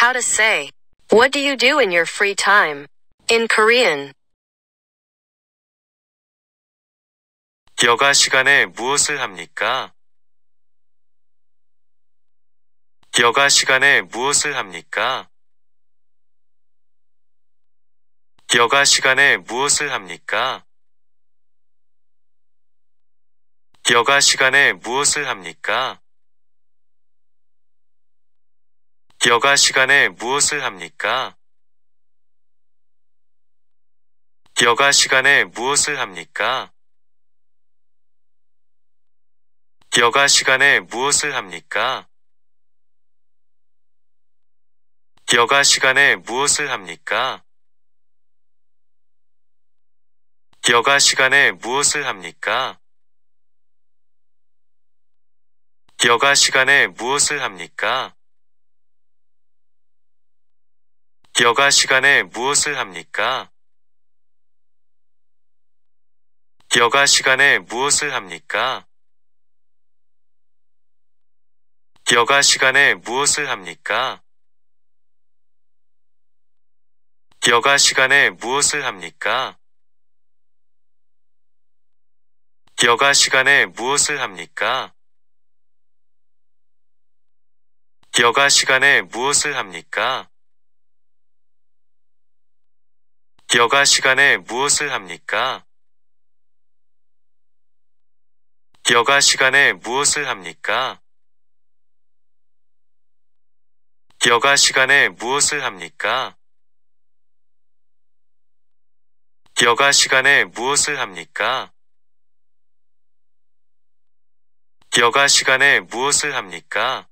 How to say. What do you do in your free time? In Korean. 여가 시간에 무엇을 합니까? 여가 시간에 무엇을 합니까? 여가 시간에 무엇을 합니까? 여가 시간에 무엇을 합니까? 여가 시간에 무엇을 합니까? 여가 시간에 무엇을 합니까? 여가 시간에 무엇을 합니까? 여가 시간에 무엇을 합니까? 여가 시간에 무엇을 합니까? 여가 시간에 무엇을 합니까? 여가 시간에 무엇을 합니까? 여가 시간에 무엇을 합니까? 여가 시간에 무엇을 합니까? 여가 시간에 무엇을 합니까? 여가 시간에 무엇을 합니까? 여가 시간에 무엇을 합니까? 여가 시간에 무엇을 합니까? 여가 시간에 무엇을 합니까? 여가 시간에 무엇을 합니까? 여가 시간에 무엇을 합니까? 여가 시간에 무엇을 합니까?